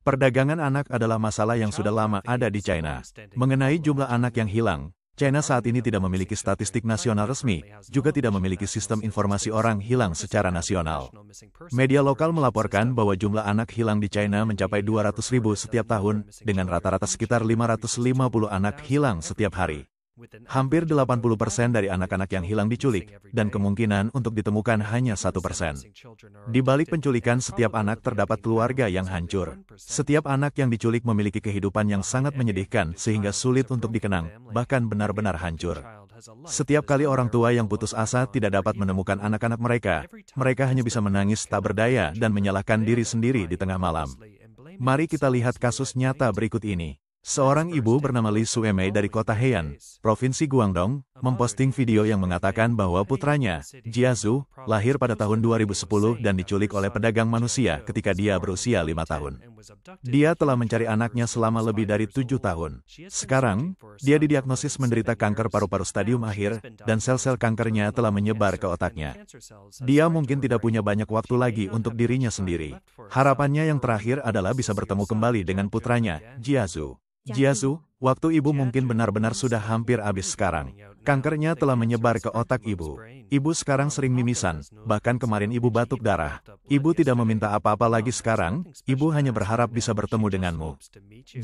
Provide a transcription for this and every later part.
Perdagangan anak adalah masalah yang sudah lama ada di China. Mengenai jumlah anak yang hilang, China saat ini tidak memiliki statistik nasional resmi, juga tidak memiliki sistem informasi orang hilang secara nasional. Media lokal melaporkan bahwa jumlah anak hilang di China mencapai 200 ribu setiap tahun, dengan rata-rata sekitar 550 anak hilang setiap hari. Hampir 80% dari anak-anak yang hilang diculik, dan kemungkinan untuk ditemukan hanya satu persen. Di balik penculikan setiap anak terdapat keluarga yang hancur. Setiap anak yang diculik memiliki kehidupan yang sangat menyedihkan sehingga sulit untuk dikenang, bahkan benar-benar hancur. Setiap kali orang tua yang putus asa tidak dapat menemukan anak-anak mereka, mereka hanya bisa menangis tak berdaya dan menyalahkan diri sendiri di tengah malam. Mari kita lihat kasus nyata berikut ini. Seorang ibu bernama Li Suemei dari kota Heian, Provinsi Guangdong, memposting video yang mengatakan bahwa putranya, Jiazu, lahir pada tahun 2010 dan diculik oleh pedagang manusia ketika dia berusia lima tahun. Dia telah mencari anaknya selama lebih dari tujuh tahun. Sekarang, dia didiagnosis menderita kanker paru-paru stadium akhir, dan sel-sel kankernya telah menyebar ke otaknya. Dia mungkin tidak punya banyak waktu lagi untuk dirinya sendiri. Harapannya yang terakhir adalah bisa bertemu kembali dengan putranya, Jiazu. Jiazu, waktu ibu mungkin benar-benar sudah hampir habis sekarang. Kankernya telah menyebar ke otak ibu. Ibu sekarang sering mimisan, bahkan kemarin ibu batuk darah. Ibu tidak meminta apa-apa lagi sekarang, ibu hanya berharap bisa bertemu denganmu.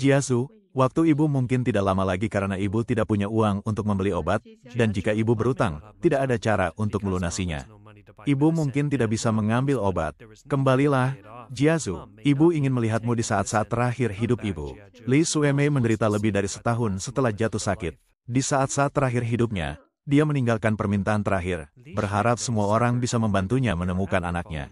Jiazu, waktu ibu mungkin tidak lama lagi karena ibu tidak punya uang untuk membeli obat, dan jika ibu berutang, tidak ada cara untuk melunasinya ibu mungkin tidak bisa mengambil obat. Kembalilah, Jiazu, ibu ingin melihatmu di saat-saat terakhir hidup ibu. Li Suemei menderita lebih dari setahun setelah jatuh sakit. Di saat-saat terakhir hidupnya, dia meninggalkan permintaan terakhir, berharap semua orang bisa membantunya menemukan anaknya.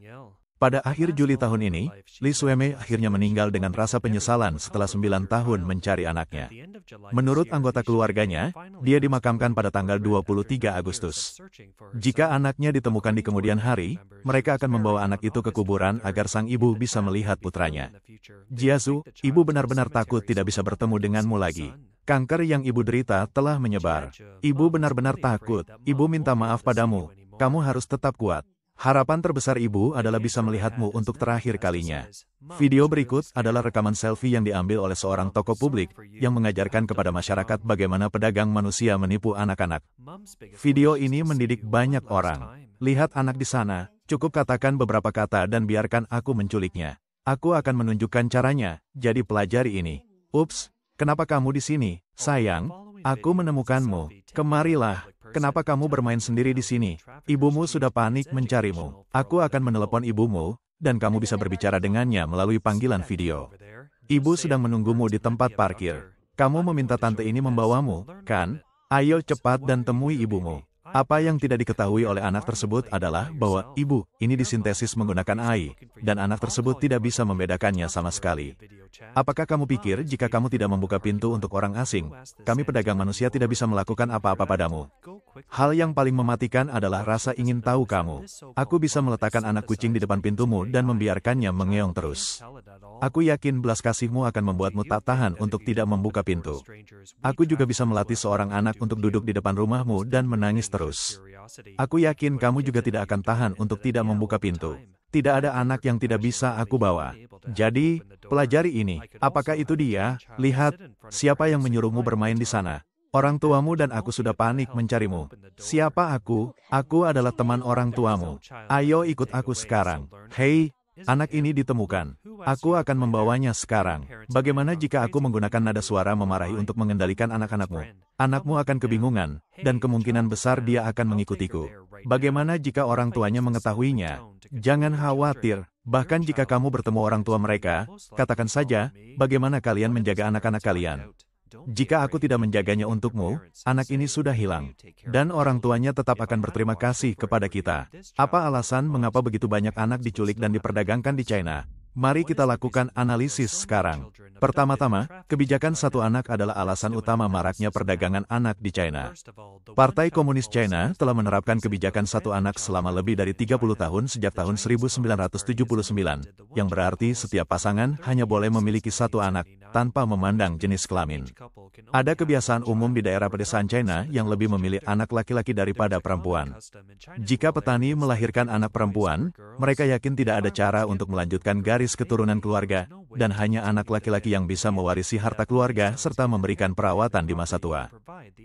Pada akhir Juli tahun ini, Li Sueme akhirnya meninggal dengan rasa penyesalan setelah 9 tahun mencari anaknya. Menurut anggota keluarganya, dia dimakamkan pada tanggal 23 Agustus. Jika anaknya ditemukan di kemudian hari, mereka akan membawa anak itu ke kuburan agar sang ibu bisa melihat putranya. Jiazu, ibu benar-benar takut tidak bisa bertemu denganmu lagi. Kanker yang ibu derita telah menyebar. Ibu benar-benar takut. Ibu minta maaf padamu. Kamu harus tetap kuat. Harapan terbesar ibu adalah bisa melihatmu untuk terakhir kalinya. Video berikut adalah rekaman selfie yang diambil oleh seorang tokoh publik yang mengajarkan kepada masyarakat bagaimana pedagang manusia menipu anak-anak. Video ini mendidik banyak orang. Lihat anak di sana, cukup katakan beberapa kata dan biarkan aku menculiknya. Aku akan menunjukkan caranya, jadi pelajari ini. Ups, kenapa kamu di sini? Sayang, aku menemukanmu. Kemarilah, Kenapa kamu bermain sendiri di sini? Ibumu sudah panik mencarimu. Aku akan menelepon ibumu, dan kamu bisa berbicara dengannya melalui panggilan video. Ibu sedang menunggumu di tempat parkir. Kamu meminta tante ini membawamu, kan? Ayo cepat dan temui ibumu. Apa yang tidak diketahui oleh anak tersebut adalah bahwa ibu ini disintesis menggunakan AI, dan anak tersebut tidak bisa membedakannya sama sekali. Apakah kamu pikir jika kamu tidak membuka pintu untuk orang asing, kami pedagang manusia tidak bisa melakukan apa-apa padamu? Hal yang paling mematikan adalah rasa ingin tahu kamu. Aku bisa meletakkan anak kucing di depan pintumu dan membiarkannya mengeong terus. Aku yakin belas kasihmu akan membuatmu tak tahan untuk tidak membuka pintu. Aku juga bisa melatih seorang anak untuk duduk di depan rumahmu dan menangis terus. Aku yakin kamu juga tidak akan tahan untuk tidak membuka pintu tidak ada anak yang tidak bisa aku bawa. Jadi, pelajari ini. Apakah itu dia? Lihat, siapa yang menyuruhmu bermain di sana? Orang tuamu dan aku sudah panik mencarimu. Siapa aku? Aku adalah teman orang tuamu. Ayo ikut aku sekarang. Hei, anak ini ditemukan. Aku akan membawanya sekarang. Bagaimana jika aku menggunakan nada suara memarahi untuk mengendalikan anak-anakmu? Anakmu akan kebingungan, dan kemungkinan besar dia akan mengikutiku. Bagaimana jika orang tuanya mengetahuinya? Jangan khawatir, bahkan jika kamu bertemu orang tua mereka, katakan saja, bagaimana kalian menjaga anak-anak kalian. Jika aku tidak menjaganya untukmu, anak ini sudah hilang. Dan orang tuanya tetap akan berterima kasih kepada kita. Apa alasan mengapa begitu banyak anak diculik dan diperdagangkan di China? Mari kita lakukan analisis sekarang. Pertama-tama, kebijakan satu anak adalah alasan utama maraknya perdagangan anak di China. Partai Komunis China telah menerapkan kebijakan satu anak selama lebih dari 30 tahun sejak tahun 1979, yang berarti setiap pasangan hanya boleh memiliki satu anak tanpa memandang jenis kelamin. Ada kebiasaan umum di daerah pedesaan China yang lebih memilih anak laki-laki daripada perempuan. Jika petani melahirkan anak perempuan, mereka yakin tidak ada cara untuk melanjutkan garis pewaris keturunan keluarga, dan hanya anak laki-laki yang bisa mewarisi harta keluarga serta memberikan perawatan di masa tua.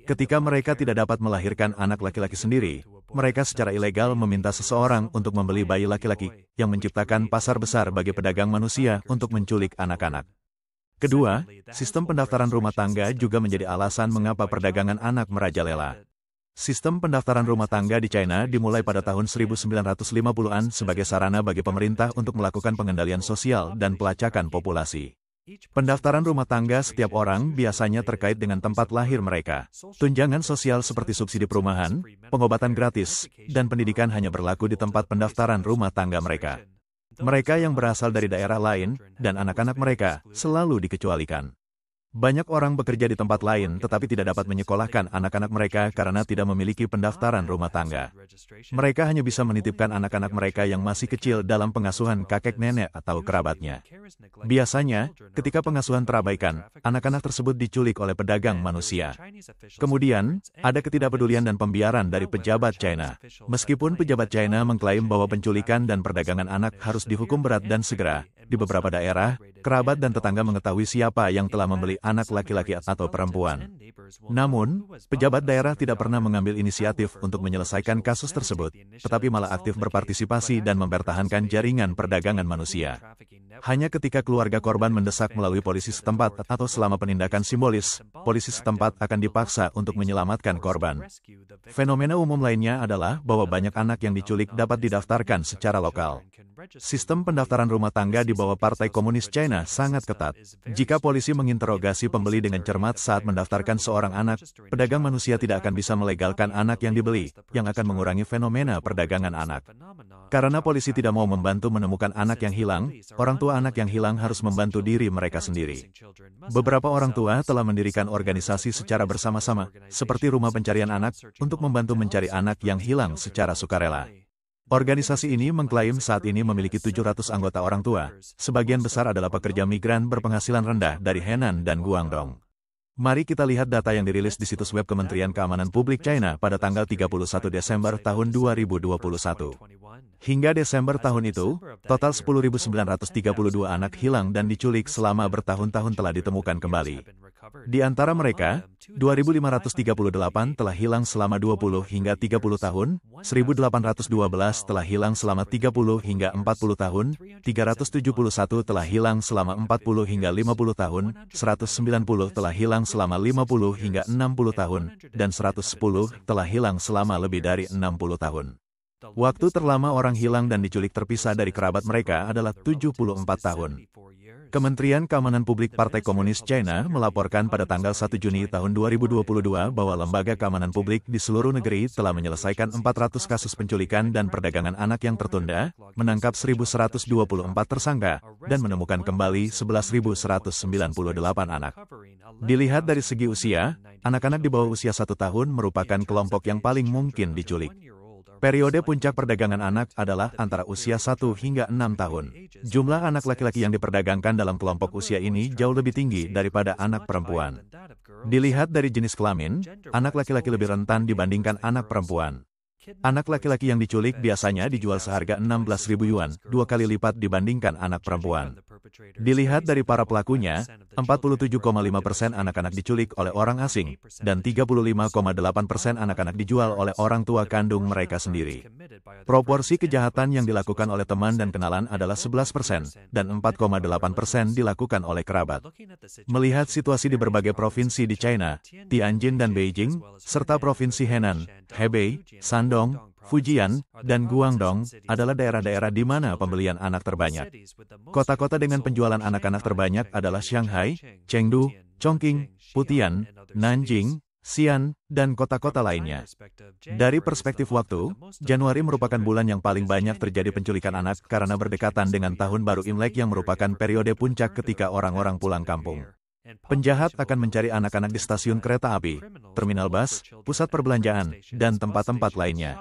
Ketika mereka tidak dapat melahirkan anak laki-laki sendiri, mereka secara ilegal meminta seseorang untuk membeli bayi laki-laki, yang menciptakan pasar besar bagi pedagang manusia untuk menculik anak-anak. Kedua, sistem pendaftaran rumah tangga juga menjadi alasan mengapa perdagangan anak merajalela. Sistem pendaftaran rumah tangga di China dimulai pada tahun 1950-an sebagai sarana bagi pemerintah untuk melakukan pengendalian sosial dan pelacakan populasi. Pendaftaran rumah tangga setiap orang biasanya terkait dengan tempat lahir mereka. Tunjangan sosial seperti subsidi perumahan, pengobatan gratis, dan pendidikan hanya berlaku di tempat pendaftaran rumah tangga mereka. Mereka yang berasal dari daerah lain, dan anak-anak mereka, selalu dikecualikan. Banyak orang bekerja di tempat lain tetapi tidak dapat menyekolahkan anak-anak mereka karena tidak memiliki pendaftaran rumah tangga. Mereka hanya bisa menitipkan anak-anak mereka yang masih kecil dalam pengasuhan kakek nenek atau kerabatnya. Biasanya, ketika pengasuhan terabaikan, anak-anak tersebut diculik oleh pedagang manusia. Kemudian, ada ketidakpedulian dan pembiaran dari pejabat China. Meskipun pejabat China mengklaim bahwa penculikan dan perdagangan anak harus dihukum berat dan segera, di beberapa daerah, Kerabat dan tetangga mengetahui siapa yang telah membeli anak laki-laki atau perempuan. Namun, pejabat daerah tidak pernah mengambil inisiatif untuk menyelesaikan kasus tersebut, tetapi malah aktif berpartisipasi dan mempertahankan jaringan perdagangan manusia. Hanya ketika keluarga korban mendesak melalui polisi setempat atau selama penindakan simbolis, polisi setempat akan dipaksa untuk menyelamatkan korban. Fenomena umum lainnya adalah bahwa banyak anak yang diculik dapat didaftarkan secara lokal. Sistem pendaftaran rumah tangga di bawah Partai Komunis China sangat ketat. Jika polisi menginterogasi pembeli dengan cermat saat mendaftarkan seorang anak, pedagang manusia tidak akan bisa melegalkan anak yang dibeli, yang akan mengurangi fenomena perdagangan anak. Karena polisi tidak mau membantu menemukan anak yang hilang, orang tua tua anak yang hilang harus membantu diri mereka sendiri. Beberapa orang tua telah mendirikan organisasi secara bersama-sama, seperti Rumah Pencarian Anak, untuk membantu mencari anak yang hilang secara sukarela. Organisasi ini mengklaim saat ini memiliki 700 anggota orang tua, sebagian besar adalah pekerja migran berpenghasilan rendah dari Henan dan Guangdong. Mari kita lihat data yang dirilis di situs web Kementerian Keamanan Publik China pada tanggal 31 Desember tahun 2021. Hingga Desember tahun itu, total 10.932 anak hilang dan diculik selama bertahun-tahun telah ditemukan kembali. Di antara mereka, 2.538 telah hilang selama 20 hingga 30 tahun, 1.812 telah hilang selama 30 hingga 40 tahun, 371 telah hilang selama 40 hingga 50 tahun, 190 telah hilang selama 50 hingga 60 tahun, dan 110 telah hilang selama lebih dari 60 tahun. Waktu terlama orang hilang dan diculik terpisah dari kerabat mereka adalah 74 tahun. Kementerian Keamanan Publik Partai Komunis China melaporkan pada tanggal 1 Juni tahun 2022 bahwa lembaga keamanan publik di seluruh negeri telah menyelesaikan 400 kasus penculikan dan perdagangan anak yang tertunda, menangkap 1.124 tersangka, dan menemukan kembali 11.198 anak. Dilihat dari segi usia, anak-anak di bawah usia satu tahun merupakan kelompok yang paling mungkin diculik. Periode puncak perdagangan anak adalah antara usia 1 hingga 6 tahun. Jumlah anak laki-laki yang diperdagangkan dalam kelompok usia ini jauh lebih tinggi daripada anak perempuan. Dilihat dari jenis kelamin, anak laki-laki lebih rentan dibandingkan anak perempuan. Anak laki-laki yang diculik biasanya dijual seharga 16.000 yuan, dua kali lipat dibandingkan anak perempuan. Dilihat dari para pelakunya, 47,5% persen anak-anak diculik oleh orang asing, dan 35,8% persen anak-anak dijual oleh orang tua kandung mereka sendiri. Proporsi kejahatan yang dilakukan oleh teman dan kenalan adalah 11%, persen, dan 4,8% persen dilakukan oleh kerabat. Melihat situasi di berbagai provinsi di China, Tianjin dan Beijing, serta provinsi Henan, Hebei, Shandong, Fujian, dan Guangdong adalah daerah-daerah di mana pembelian anak terbanyak. Kota-kota dengan penjualan anak-anak terbanyak adalah Shanghai, Chengdu, Chongqing, Putian, Nanjing, Xi'an, dan kota-kota lainnya. Dari perspektif waktu, Januari merupakan bulan yang paling banyak terjadi penculikan anak karena berdekatan dengan tahun baru Imlek yang merupakan periode puncak ketika orang-orang pulang kampung. Penjahat akan mencari anak-anak di stasiun kereta api, terminal bus, pusat perbelanjaan, dan tempat-tempat lainnya.